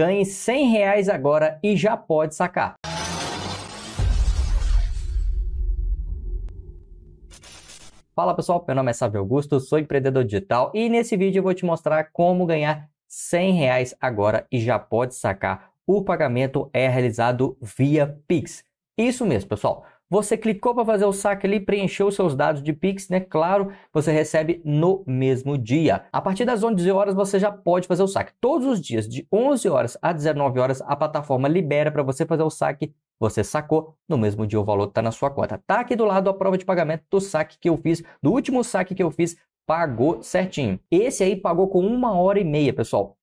Ganhe 100 reais agora e já pode sacar. Fala pessoal, meu nome é Sávio Augusto, sou empreendedor digital e nesse vídeo eu vou te mostrar como ganhar 100 reais agora e já pode sacar. O pagamento é realizado via Pix. Isso mesmo, pessoal. Você clicou para fazer o saque ali, preencheu seus dados de Pix, né? Claro, você recebe no mesmo dia. A partir das 11 horas você já pode fazer o saque. Todos os dias, de 11 horas a 19 horas, a plataforma libera para você fazer o saque. Você sacou, no mesmo dia o valor está na sua conta. Tá aqui do lado a prova de pagamento do saque que eu fiz, do último saque que eu fiz, pagou certinho. Esse aí pagou com uma hora e meia, pessoal.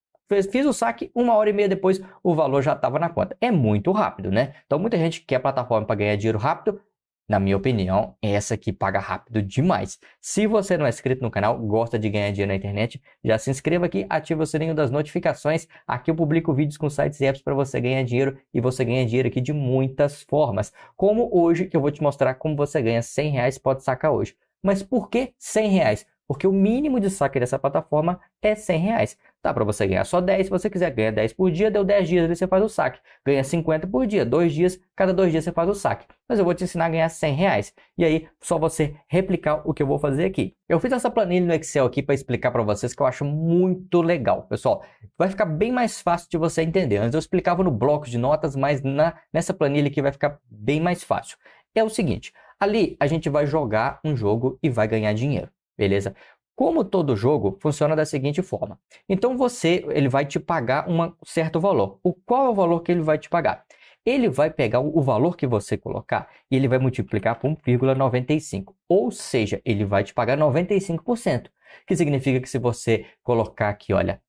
Fiz o saque, uma hora e meia depois o valor já estava na conta. É muito rápido, né? Então muita gente quer plataforma para ganhar dinheiro rápido. Na minha opinião, essa aqui paga rápido demais. Se você não é inscrito no canal, gosta de ganhar dinheiro na internet, já se inscreva aqui, ativa o sininho das notificações. Aqui eu publico vídeos com sites e apps para você ganhar dinheiro e você ganha dinheiro aqui de muitas formas. Como hoje que eu vou te mostrar como você ganha 100 reais pode sacar hoje. Mas por que 100 reais? Porque o mínimo de saque dessa plataforma é 100 reais. Dá para você ganhar só 10 se você quiser. Ganha 10 por dia, deu 10 dias você faz o saque. Ganha 50 por dia, dois dias, cada dois dias você faz o saque. Mas eu vou te ensinar a ganhar 100 reais. E aí, só você replicar o que eu vou fazer aqui. Eu fiz essa planilha no Excel aqui para explicar para vocês que eu acho muito legal. Pessoal, vai ficar bem mais fácil de você entender. Antes eu explicava no bloco de notas, mas na, nessa planilha aqui vai ficar bem mais fácil. É o seguinte, ali a gente vai jogar um jogo e vai ganhar dinheiro beleza? Como todo jogo, funciona da seguinte forma. Então você, ele vai te pagar um certo valor. O qual é o valor que ele vai te pagar? Ele vai pegar o valor que você colocar e ele vai multiplicar por 1,95. Ou seja, ele vai te pagar 95%. Que significa que se você colocar aqui, olha,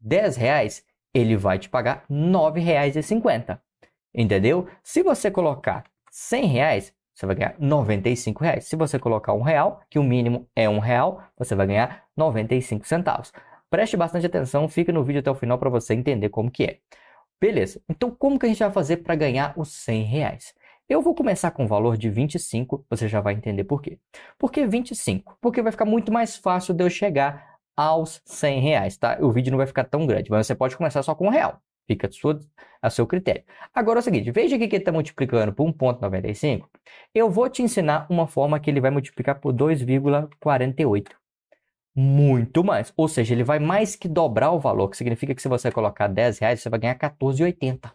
10 reais, ele vai te pagar R$ 9,50. Entendeu? Se você colocar 100 reais, você vai ganhar 95 reais. Se você colocar um real, que o mínimo é um real, você vai ganhar 95 centavos. Preste bastante atenção, fica no vídeo até o final para você entender como que é. Beleza, então como que a gente vai fazer para ganhar os 100 reais? Eu vou começar com o valor de 25, você já vai entender por quê. Por que 25? Porque vai ficar muito mais fácil de eu chegar aos 100 reais, tá? O vídeo não vai ficar tão grande, mas você pode começar só com um real. Fica sua, a seu critério. Agora é o seguinte, veja que ele está multiplicando por 1,95. Eu vou te ensinar uma forma que ele vai multiplicar por 2,48. Muito mais. Ou seja, ele vai mais que dobrar o valor, que significa que se você colocar 10 reais, você vai ganhar 14,80.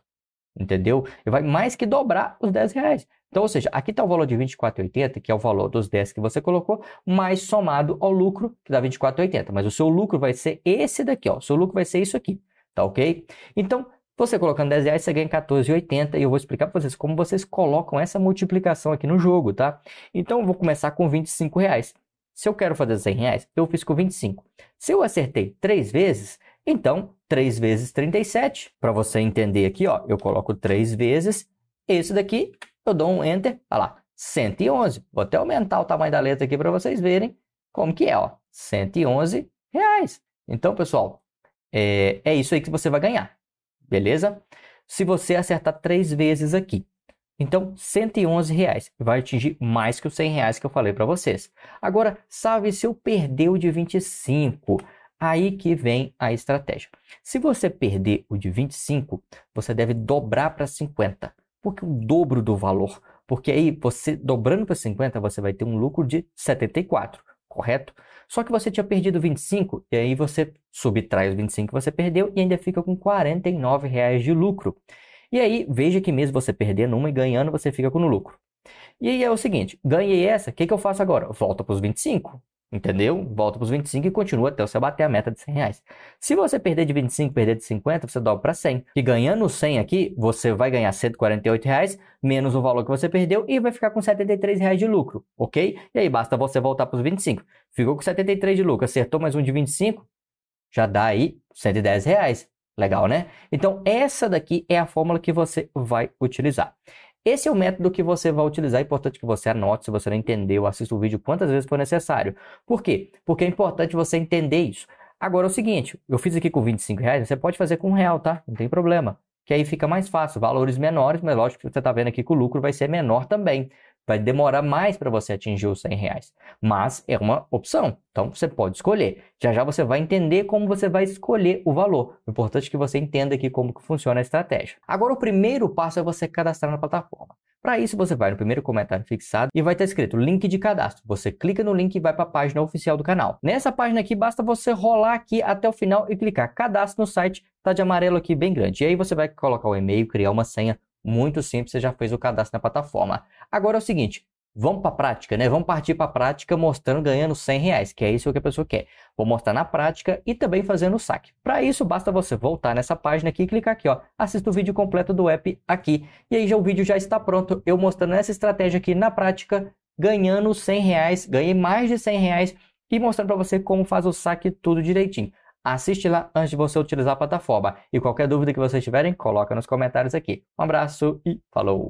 Entendeu? Ele vai mais que dobrar os 10 reais. Então, ou seja, aqui está o valor de 24,80, que é o valor dos 10 que você colocou, mais somado ao lucro, que dá 24,80. Mas o seu lucro vai ser esse daqui, ó. O seu lucro vai ser isso aqui. Tá ok? Então, você colocando 10 reais, você ganha 14,80 e eu vou explicar para vocês como vocês colocam essa multiplicação aqui no jogo, tá? Então, eu vou começar com 25 reais. Se eu quero fazer 100 reais, eu fiz com 25. Se eu acertei 3 vezes, então 3 vezes 37. Para você entender aqui, ó, eu coloco 3 vezes esse daqui, eu dou um enter, olha lá, 111. Vou até aumentar o tamanho da letra aqui para vocês verem como que é, ó, 111 reais. Então, pessoal, é, é isso aí que você vai ganhar, beleza? Se você acertar três vezes aqui. Então, 111 reais vai atingir mais que os 100 reais que eu falei para vocês. Agora, sabe se eu perder o de 25? Aí que vem a estratégia. Se você perder o de 25, você deve dobrar para 50, porque o dobro do valor. Porque aí você dobrando para 50, você vai ter um lucro de 74 correto? Só que você tinha perdido 25 e aí você subtrai os 25 que você perdeu e ainda fica com 49 reais de lucro. E aí, veja que mesmo você perdendo uma e ganhando, você fica com o lucro. E aí é o seguinte, ganhei essa, o que, que eu faço agora? Volta para os 25. Entendeu? Volta para os 25 e continua até você bater a meta de 100 reais. Se você perder de 25, perder de 50, você dobra para 100. E ganhando 100 aqui, você vai ganhar 148 reais, menos o valor que você perdeu e vai ficar com 73 reais de lucro, ok? E aí basta você voltar para os 25. Ficou com 73 de lucro, acertou mais um de 25, já dá aí 110 reais. Legal, né? Então, essa daqui é a fórmula que você vai utilizar. Esse é o método que você vai utilizar. É importante que você anote, se você não entendeu, assista o vídeo quantas vezes for necessário. Por quê? Porque é importante você entender isso. Agora é o seguinte, eu fiz aqui com 25 reais, você pode fazer com um real, tá? Não tem problema. Que aí fica mais fácil, valores menores, mas lógico que você está vendo aqui que o lucro vai ser menor também. Vai demorar mais para você atingir os 100 reais. Mas é uma opção. Então você pode escolher. Já já você vai entender como você vai escolher o valor. O importante é que você entenda aqui como que funciona a estratégia. Agora o primeiro passo é você cadastrar na plataforma. Para isso, você vai no primeiro comentário fixado e vai estar tá escrito link de cadastro. Você clica no link e vai para a página oficial do canal. Nessa página aqui, basta você rolar aqui até o final e clicar cadastro no site, tá de amarelo aqui bem grande. E aí você vai colocar o e-mail, criar uma senha, muito simples, você já fez o cadastro na plataforma. Agora é o seguinte, vamos para a prática, né? Vamos partir para a prática mostrando ganhando 100 reais, que é isso que a pessoa quer. Vou mostrar na prática e também fazendo o saque. Para isso, basta você voltar nessa página aqui e clicar aqui, ó. Assista o vídeo completo do app aqui. E aí já o vídeo já está pronto, eu mostrando essa estratégia aqui na prática, ganhando 100 reais, ganhei mais de 100 reais e mostrando para você como faz o saque tudo direitinho assiste lá antes de você utilizar a plataforma. E qualquer dúvida que vocês tiverem, coloca nos comentários aqui. Um abraço e falou!